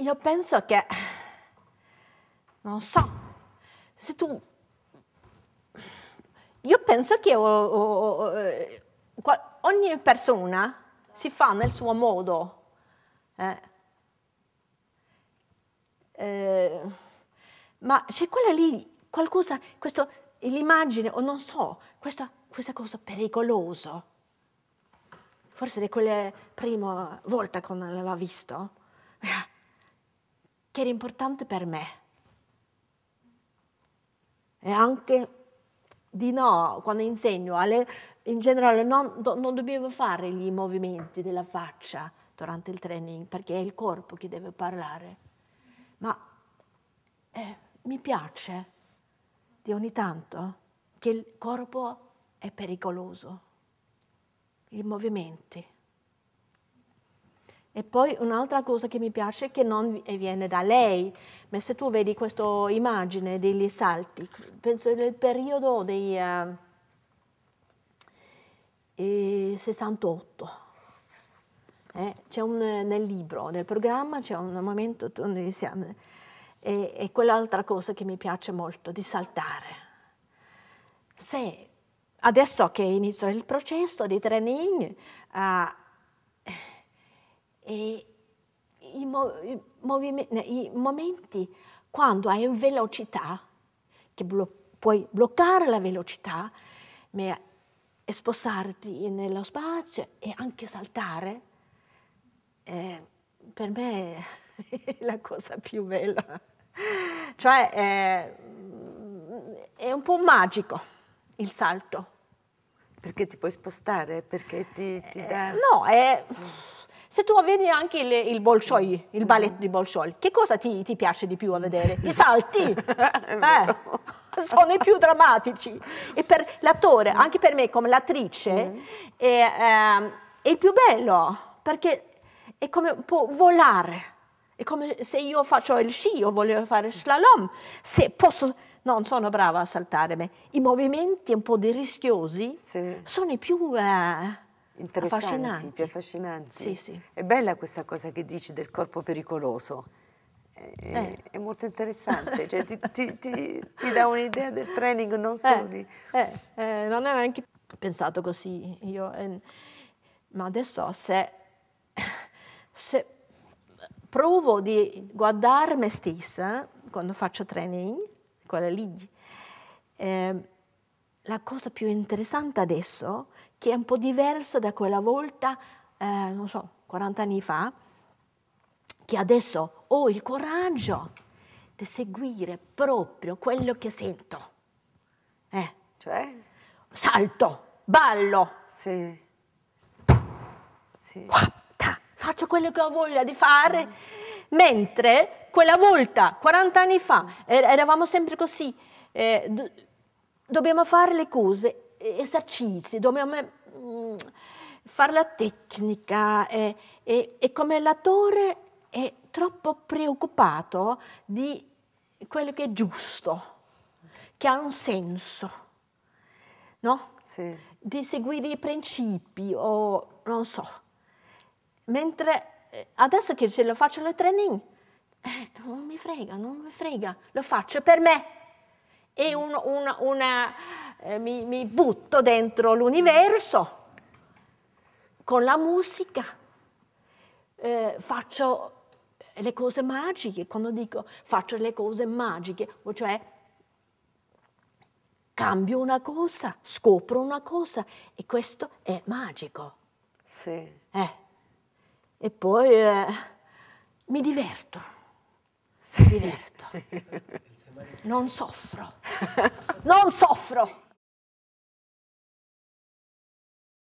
io penso che, non so, se tu... Io penso che o, o, o, ogni persona si fa nel suo modo. Eh. Eh, ma c'è quella lì, qualcosa, l'immagine, o non so, questa, questa cosa pericolosa. Forse è quella prima volta che l'ha visto che era importante per me. E anche di no, quando insegno, alle, in generale non, do, non dobbiamo fare i movimenti della faccia durante il training perché è il corpo che deve parlare. Ma eh, mi piace di ogni tanto che il corpo è pericoloso, i movimenti. E poi un'altra cosa che mi piace è che non viene da lei, ma se tu vedi questa immagine degli salti, penso nel periodo dei eh, 68, eh, eh un, nel libro, nel programma c'è un momento dove siamo, e, e quell'altra cosa che mi piace molto, di saltare. Se adesso che inizio il processo di training, uh, i, i momenti quando hai una velocità, che blo puoi bloccare la velocità, ma spostarti nello spazio e anche saltare, eh, per me è la cosa più bella. Cioè eh, è un po' magico il salto. Perché ti puoi spostare? Perché ti, ti eh, dà... Eh, no, è se tu vedi anche il, il Bolshoi, il ballet di Bolshoi, che cosa ti, ti piace di più a vedere? I salti! eh, sono i più drammatici. E per l'attore, anche per me come l'attrice, mm. è, ehm, è il più bello, perché è come può volare. È come se io faccio il sci, io voglio fare slalom, se posso non sono brava a saltare, ma i movimenti un po' di rischiosi sì. sono i più... Eh, interessanti, affascinanti. affascinanti. Sì, sì. È bella questa cosa che dici del corpo pericoloso. È, eh. è molto interessante, cioè, ti, ti, ti, ti, dà un'idea del training non solo eh, di... Eh, eh, non è neanche pensato così io, eh. ma adesso se, se provo di guardare me stessa eh, quando faccio training, quella lì, eh, la cosa più interessante adesso, che è un po' diversa da quella volta, eh, non so, 40 anni fa, che adesso ho il coraggio di seguire proprio quello che sento. Eh, cioè? Salto, ballo. Sì. sì. Guarda, faccio quello che ho voglia di fare. Mm. Mentre quella volta, 40 anni fa, er-, eravamo sempre così. Eh, dobbiamo fare le cose, eh, esercizi, dobbiamo mm, fare la tecnica e, eh, e, e come l'attore è troppo preoccupato di quello che è giusto, che ha un senso, no? Sì. Di seguire i principi o non so. Mentre eh, adesso che ce lo faccio nel training, eh, non mi frega, non mi frega, lo faccio per me e un, un, una, eh, mi, mi butto dentro l'universo con la musica, eh, faccio le cose magiche, quando dico faccio le cose magiche, cioè cambio una cosa, scopro una cosa e questo è magico. Sì. Eh. E poi eh, mi diverto, sì. mi diverto. Non soffro. non soffro.